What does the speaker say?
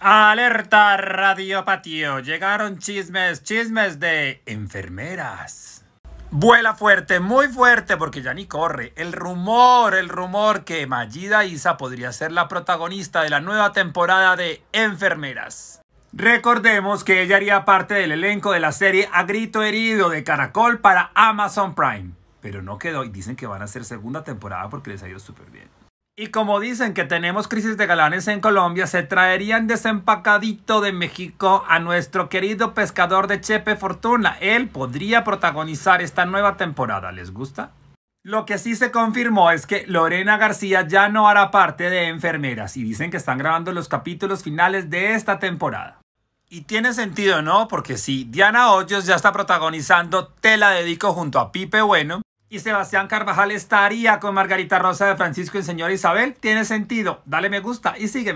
Alerta Radio Llegaron chismes, chismes de enfermeras. Vuela fuerte, muy fuerte, porque ya ni corre. El rumor, el rumor que Mayida Isa podría ser la protagonista de la nueva temporada de Enfermeras. Recordemos que ella haría parte del elenco de la serie A Grito Herido de Caracol para Amazon Prime. Pero no quedó y dicen que van a ser segunda temporada porque les ha ido súper bien. Y como dicen que tenemos crisis de galanes en Colombia, se traerían desempacadito de México a nuestro querido pescador de Chepe Fortuna. Él podría protagonizar esta nueva temporada. ¿Les gusta? Lo que sí se confirmó es que Lorena García ya no hará parte de Enfermeras y dicen que están grabando los capítulos finales de esta temporada. Y tiene sentido, ¿no? Porque si Diana Hoyos ya está protagonizando Te la dedico junto a Pipe Bueno, Sebastián Carvajal estaría con Margarita Rosa de Francisco y señor Isabel. Tiene sentido. Dale me gusta y sígueme.